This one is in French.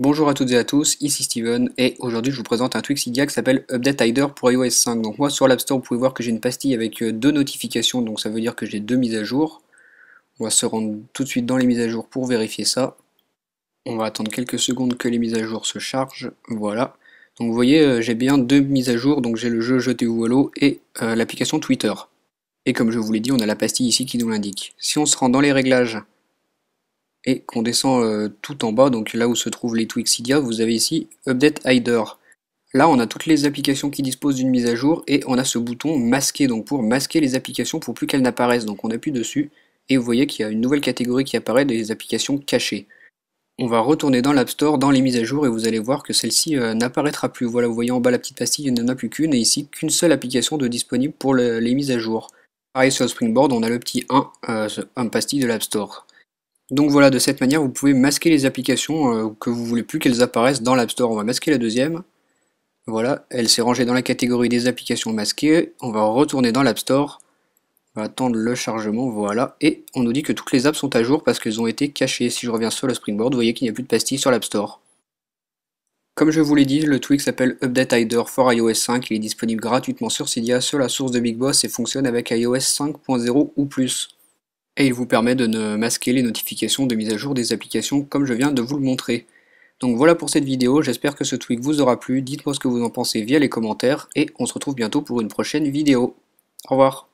Bonjour à toutes et à tous, ici Steven et aujourd'hui je vous présente un tweak qui s'appelle Update Hider pour iOS 5. Donc moi sur l'App Store vous pouvez voir que j'ai une pastille avec euh, deux notifications donc ça veut dire que j'ai deux mises à jour. On va se rendre tout de suite dans les mises à jour pour vérifier ça. On va attendre quelques secondes que les mises à jour se chargent, voilà. Donc vous voyez euh, j'ai bien deux mises à jour, donc j'ai le jeu jeté ou l'eau et euh, l'application Twitter. Et comme je vous l'ai dit on a la pastille ici qui nous l'indique. Si on se rend dans les réglages et qu'on descend euh, tout en bas, donc là où se trouvent les Twixidia, vous avez ici Update Hider. Là, on a toutes les applications qui disposent d'une mise à jour et on a ce bouton masquer, donc pour masquer les applications pour plus qu'elles n'apparaissent. Donc on appuie dessus et vous voyez qu'il y a une nouvelle catégorie qui apparaît des applications cachées. On va retourner dans l'App Store, dans les mises à jour, et vous allez voir que celle-ci euh, n'apparaîtra plus. Voilà, vous voyez en bas la petite pastille, il n'y en a plus qu'une, et ici qu'une seule application de disponible pour les mises à jour. Pareil sur Springboard, on a le petit 1, euh, un pastille de l'App Store. Donc voilà, de cette manière, vous pouvez masquer les applications euh, que vous voulez plus qu'elles apparaissent dans l'App Store. On va masquer la deuxième. Voilà, elle s'est rangée dans la catégorie des applications masquées. On va retourner dans l'App Store. On va attendre le chargement, voilà. Et on nous dit que toutes les apps sont à jour parce qu'elles ont été cachées. Si je reviens sur le Springboard, vous voyez qu'il n'y a plus de pastilles sur l'App Store. Comme je vous l'ai dit, le tweak s'appelle Update Hider for iOS 5. Il est disponible gratuitement sur Cydia, sur la source de Big Boss et fonctionne avec iOS 5.0 ou plus et il vous permet de ne masquer les notifications de mise à jour des applications comme je viens de vous le montrer. Donc voilà pour cette vidéo, j'espère que ce tweak vous aura plu, dites-moi ce que vous en pensez via les commentaires, et on se retrouve bientôt pour une prochaine vidéo. Au revoir